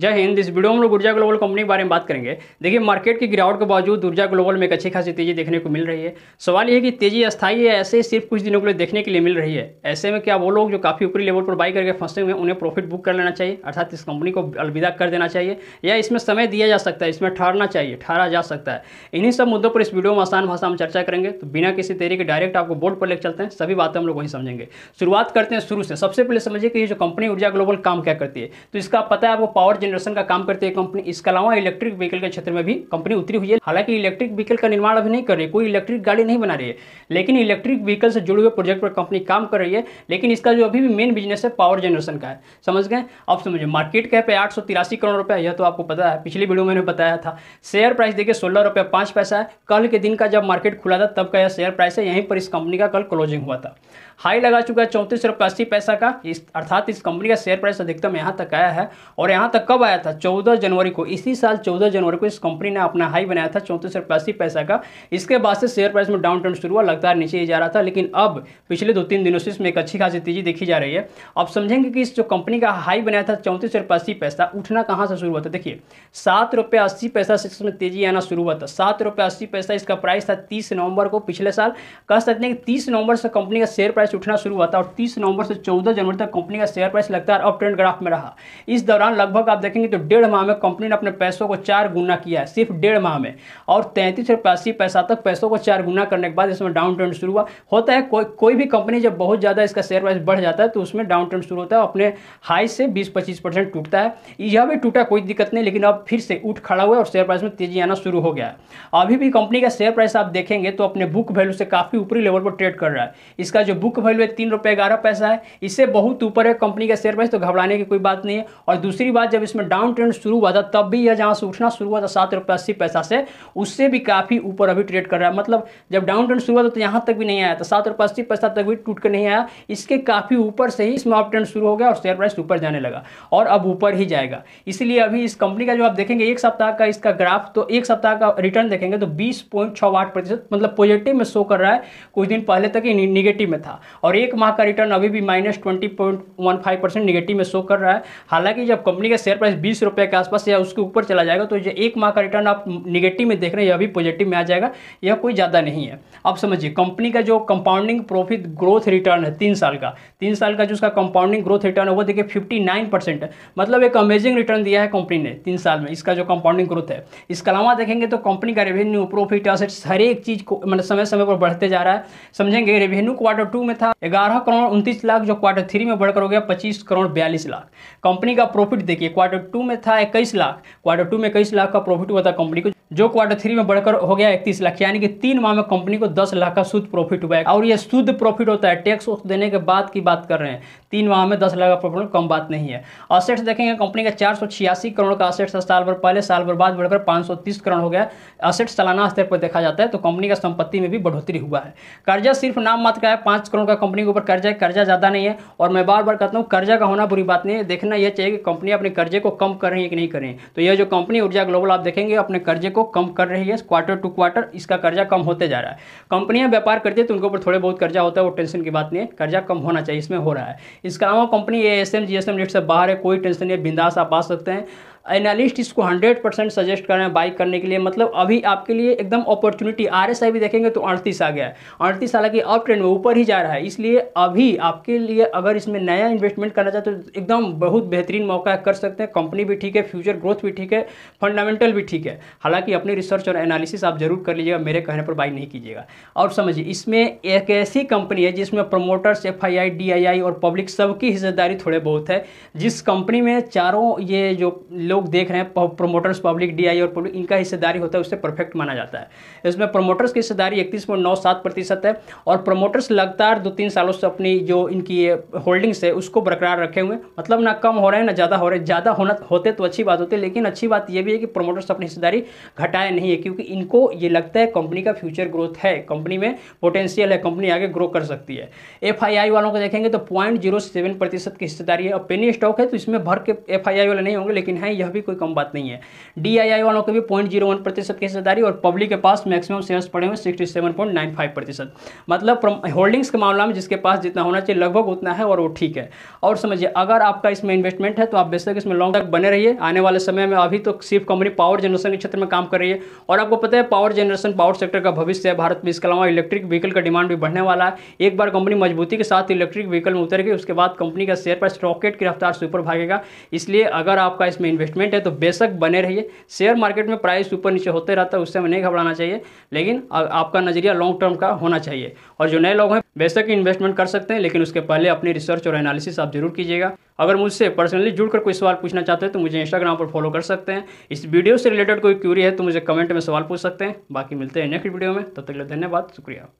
जय हिंद इस वीडियो में हम लोग ऊर्जा ग्लोबल कंपनी के बारे में बात करेंगे देखिए मार्केट की गिरावट के बावजूद ऊर्जा ग्लोबल में एक अच्छी खासी तेजी देखने को मिल रही है सवाल यह है कि तेजी अस्थायी है ऐसे ही सिर्फ कुछ दिनों के लिए देखने के लिए मिल रही है ऐसे में क्या वो लोग जो काफ़ी ऊपरी लेवल पर बाई करके फंसे हुए उन्हें प्रॉफिट बुक कर लेना चाहिए अर्थात इस कंपनी को अलविदा कर देना चाहिए या इसमें समय दिया जा सकता है इसमें ठहरना चाहिए ठहरा जा सकता है इन्हीं सब मुद्दों पर इस वीडियो में आसान भाषा हम चर्चा करेंगे तो बिना किसी तेरी के डायरेक्ट आपको बोर्ड पर लेकर चलते हैं सभी बातें हम लोग वहीं समझेंगे शुरुआत करते हैं शुरू से सबसे पहले समझिए कि ये जो कंपनी ऊर्जा ग्लोबल काम क्या करती है तो इसका पता है आपको पावर जनरेशन का काम करती है कंपनी इसके अलावा इलेक्ट्रिक व्हीकल के क्षेत्र में भी कंपनी उतरी हुई है हालांकि इलेक्ट्रिक व्हीकल का निर्माण अभी नहीं कर रही कोई इलेक्ट्रिक गाड़ी नहीं बना रही है लेकिन इलेक्ट्रिक व्हीकल से जुड़े हुए प्रोजेक्ट पर कंपनी काम कर रही है लेकिन इसका जो अभी भी मेन बिजनेस है पावर जनरेशन का है समझ गए आप समझिए मार्केट कैप है आठ करोड़ रुपया यह तो आपको पता है पिछली वीडियो में बताया था शेयर प्राइस देखिए सोलह रुपया पांच पैसा है कल के दिन का जब मार्केट खुला था तब का यह शेयर प्राइस है यहीं पर इस कंपनी का कल क्लोजिंग हुआ था हाई लगा चुका है चौंतीस रुपया अस्सी पैसा का इस अर्थात इस कंपनी का शेयर प्राइस अधिकतम यहां तक आया है और यहां तक कब आया था 14 जनवरी को इसी साल 14 जनवरी को इस कंपनी ने अपना हाई बनाया था चौंतीस रुपये पैसा का इसके बाद से शेयर प्राइस में डाउन ट्रेंड शुरू हुआ लगातार नीचे ही जा रहा था लेकिन अब पिछले दो तीन दिनों से इसमें एक अच्छी खासी तेजी देखी जा रही है अब समझेंगे कि इस जो कंपनी का हाई बनाया था चौंतीस रुपये पैसा उठना कहाँ से शुरू हुआ था देखिए सात रुपये अस्सी पैसा से इसमें तेजी आना शुरू हुआ था सात रुपये अस्सी पैसा इसका प्राइस था तीस नवंबर को पिछले साल कह सकते हैं कि तीस नवंबर से कंपनी का शेयर प्राइस उठना शुरू हुआ था और तीस नवंबर से चौदह जनवरी तक कंपनी का शेयर प्राइस लगातार अप ट्रेंड ग्राफ में रहा इस दौरान लगभग आप देखेंगे तो डेढ़ माह में कंपनी ने अपने पैसों को चार गुना किया है सिर्फ डेढ़ माह में और तैंतीस से पचासी पैसा तक पैसों को चार गुना करने के बाद इसमें डाउन ट्रेंड शुरू हुआ होता है कोई कोई भी कंपनी जब बहुत ज़्यादा इसका शेयर प्राइस बढ़ जाता है तो उसमें डाउन ट्रेंड शुरू होता है अपने हाई से बीस पच्चीस टूटता है यह भी टूटा कोई दिक्कत नहीं लेकिन अब फिर से उठ खड़ा हुआ और शेयर प्राइस में तेजी आना शुरू हो गया अभी भी कंपनी का शेयर प्राइस आप देखेंगे तो अपने बुक वैल्यू से काफ़ी ऊपरी लेवल पर ट्रेड कर रहा है इसका जो बुक वैल्यू है तीन रुपये ग्यारह पैसा है इससे बहुत ऊपर है कंपनी का शेयर प्राइस तो घबराने की कोई बात नहीं है और दूसरी बात जब इस इसमें डाउन ट्रेंड शुरू हुआ था तब भी यह जहाँ से उठना शुरू हुआ था सात रुपये अस्सी पैसा से उससे भी काफ़ी ऊपर अभी ट्रेड कर रहा है मतलब जब डाउन ट्रेंड शुरू हुआ था तो यहाँ तक भी नहीं आया था सात रुपये अस्सी पैसा तक भी टूट कर नहीं आया इसके काफ़ी ऊपर से ही इसमें अप ट्रेंड शुरू हो गया और शेयर प्राइस ऊपर जाने लगा और अब ऊपर ही जाएगा इसलिए अभी इस कंपनी का जो आप देखेंगे एक सप्ताह का इसका ग्राफ तो एक सप्ताह का रिटर्न देखेंगे तो बीस प्रतिशत मतलब पॉजिटिव में शो कर रहा है कुछ दिन पहले तक ही निगेटिव में था और एक माह का रिटर्न अभी भी minus twenty point one five percent negative में शो कर रहा है हालांकि जब कंपनी का शेयर प्राइस बीस रुपये के आसपास या उसके ऊपर चला जाएगा तो ये एक माह का रिटर्न आप निगेटिव में देख रहे हैं यह भी पॉजिटिव में आ जाएगा यह कोई ज़्यादा नहीं है अब समझिए कंपनी का जो कंपाउंडिंग प्रॉफिट ग्रोथ रिटर्न है तीन साल का तीन साल का जो उसका कंपाउंडिंग ग्रोथ रिटर्न है वो देखिए फिफ्टी है मतलब एक अमेजिंग रिटर्न दिया है कंपनी ने तीन साल में इसका जो कंपाउंडिंग ग्रोथ है इसके अलावा देखेंगे तो कंपनी का रेवेन्यू प्रॉफिट असेट्स हर एक चीज़ को मतलब समय समय पर बढ़ते जा रहा है समझेंगे रेवेन्यू क्वार्टर टू में था ग्यारह करोड़ उनतीस लाख जो क्वार्टर थ्री में बढ़कर हो गया पच्चीस करोड़ बयालीस लाख कंपनी का प्रॉफिट देखिए क्वार्टर क्वार्टर टू में था इक्कीस लाख क्वार्टर टू में इक्कीस लाख का प्रॉफिट हुआ था कंपनी को जो क्वार्टर थ्री में बढ़कर हो गया इकतीस लाख यानी कि तीन माह में कंपनी को दस लाख का शुद्ध प्रॉफिट हुआ है और ये शुद्ध प्रॉफिट होता है टैक्स देने के बाद की बात कर रहे हैं तीन माह में दस लाख का प्रॉफिट कम बात नहीं है असेट्स देखेंगे कंपनी का चार करोड़ का असेट्स साल भर पहले साल भर बाद बढ़कर पाँच करोड़ हो गया असेट्स सालाना स्तर पर देखा जाता है तो कंपनी का संपत्ति में भी बढ़ोतरी हुआ है कर्जा सिर्फ नाम मात्र का है पाँच करोड़ का कंपनी के ऊपर कर्जा है कर्जा ज़्यादा नहीं है और मैं बार बार कहता हूँ कर्जा का होना बुरी बात नहीं है देखना यह चाहिए कि कंपनी अपने कर्जे को कम कर रही है कि नहीं कर रही है तो यह जो कंपनी ऊर्जा ग्लोबल आप देखेंगे अपने कर्जे को कम कर रही है क्वार्टर टू क्वार्टर इसका कर्जा कम होते जा रहा है कंपनियां व्यापार करती है तो उनके ऊपर थोड़े बहुत कर्जा होता है वो टेंशन की बात नहीं है कर्जा कम होना चाहिए इसमें हो रहा है इसके अलावा company A S M G S M rate से बाहर है कोई टेंशन नहीं बिंदास आप आ सकते हैं एनालिस्ट इसको 100 परसेंट सजेस्ट कर रहे हैं बाई करने के लिए मतलब अभी आपके लिए एकदम अपॉर्चुनिटी आर एस आई भी देखेंगे तो अड़तीस आ गया है अड़तीस हालांकि अप ट्रेंड में ऊपर ही जा रहा है इसलिए अभी आपके लिए अगर इसमें नया इन्वेस्टमेंट करना चाहते तो एकदम बहुत बेहतरीन मौका कर सकते हैं कंपनी भी ठीक है फ्यूचर ग्रोथ भी ठीक है फंडामेंटल भी ठीक है हालांकि अपनी रिसर्च और एनालिसिस आप जरूर कर लीजिएगा मेरे कहने पर बाई नहीं कीजिएगा और समझिए इसमें एक ऐसी कंपनी है जिसमें promoters F I I D I I और पब्लिक सबकी हिस्सेदारी थोड़े बहुत है जिस कंपनी में चारों ये जो लोग देख रहे हैं प्रोमोटर्स पब्लिक डीआई और पब्लिक इनका हिस्सेदारी होता है उससे परफेक्ट माना जाता है इसमें प्रोमोटर्स की हिस्सेदारी इकतीस पॉइंट नौ सात प्रतिशत है और प्रोमोटर्स लगातार दो तीन सालों से अपनी जो इनकी होल्डिंग्स है उसको बरकरार रखे हुए मतलब ना कम हो रहे हैं ना ज़्यादा हो रहे हैं ज़्यादा होना होते तो अच्छी बात होती है लेकिन अच्छी बात यह भी है कि प्रोमोटर्स अपनी हिस्सेदारी घटाए नहीं है क्योंकि इनको ये लगता है कंपनी का फ्यूचर ग्रोथ है कंपनी में पोटेंशियल है कंपनी आगे ग्रो कर सकती है एफ वालों को देखेंगे तो पॉइंट जीरो सेवन प्रतिशत की हिस्सेदारी है और पेनी स्टॉक है तो इसमें भर के एफ वाले नहीं होंगे लेकिन हैं यह भी कोई कम बात नहीं है डी आई आई वालों के भी पॉइंट जीरो वन प्रतिशत की हिस्सेदारी और पब्लिक के पास मैक्सिमम शेयर्स पड़े हुए sixty seven point nine five प्रतिशत मतलब होल्डिंग्स के मामला में जिसके पास जितना होना चाहिए लगभग उतना है और वो ठीक है और समझिए अगर आपका इसमें इन्वेस्टमेंट है तो आप बेशक इसमें लॉन्ग तक बने रहिए आने वाले समय में अभी तो सिर्फ कंपनी पावर जनरेशन के क्षेत्र में काम कर रही है और आपको पता है पावर जनरेशन पावर सेक्टर का भविष्य है भारत में इसके अलावा इलेक्ट्रिक व्हीकल का डिमांड भी बढ़ने वाला है एक बार कंपनी मजबूती के साथ इलेक्ट्रिक व्हीकल में उतर गई उसके बाद कंपनी का शेयर प्राइस रॉकेट की रफ्तार से ऊपर भागेगा इसलिए अगर आपका इसमें इन्वेस्ट इन्वेस्टमेंट है तो बेशक बने रहिए शेयर मार्केट में प्राइस ऊपर नीचे होते रहता है उससे हमें नहीं घबराना चाहिए लेकिन आपका नज़रिया लॉन्ग टर्म का होना चाहिए और जो नए लोग हैं बेशक इन्वेस्टमेंट कर सकते हैं लेकिन उसके पहले अपनी रिसर्च और एनालिसिस आप जरूर कीजिएगा अगर मुझसे पर्सनली जुड़कर कोई सवाल पूछना चाहते हैं तो मुझे इंस्टाग्राम पर फॉलो कर सकते हैं इस वीडियो से रिलेटेड कोई क्यूरी है तो मुझे कमेंट में सवाल पूछ सकते हैं बाकी मिलते हैं नेक्स्ट वीडियो में तब तक धन्यवाद शुक्रिया